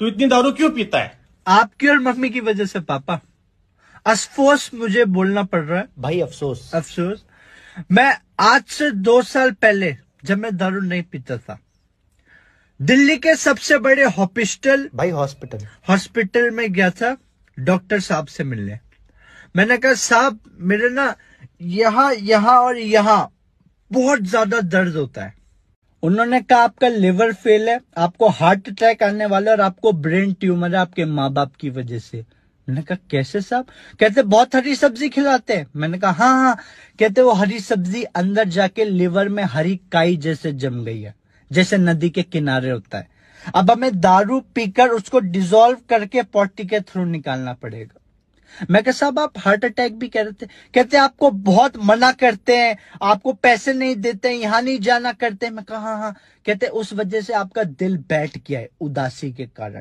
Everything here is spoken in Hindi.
तू इतनी दारू क्यों पीता है आपकी और मम्मी की वजह से पापा अफसोस मुझे बोलना पड़ रहा है भाई अफसोस अफसोस मैं आज से दो साल पहले जब मैं दारू नहीं पीता था दिल्ली के सबसे बड़े हॉस्पिटल भाई हॉस्पिटल हॉस्पिटल में गया था डॉक्टर साहब से मिलने मैंने कहा साहब मेरे ना यहाँ यहाँ और यहाँ बहुत ज्यादा दर्द होता है उन्होंने कहा आपका लिवर फेल है आपको हार्ट अटैक आने वाला है और आपको ब्रेन ट्यूमर है आपके माँ बाप की वजह से मैंने कहा कैसे साहब कहते बहुत हरी सब्जी खिलाते हैं मैंने कहा हाँ हाँ कहते वो हरी सब्जी अंदर जाके लिवर में हरी काई जैसे जम गई है जैसे नदी के किनारे होता है अब हमें दारू पीकर उसको डिजोल्व करके पॉटी के थ्रू निकालना पड़ेगा मैं कह साहब आप हार्ट अटैक भी करते कहते आपको बहुत मना करते हैं आपको पैसे नहीं देते यहां नहीं जाना करते मैं कहा हाँ, हाँ। कहते उस वजह से आपका दिल बैठ गया है उदासी के कारण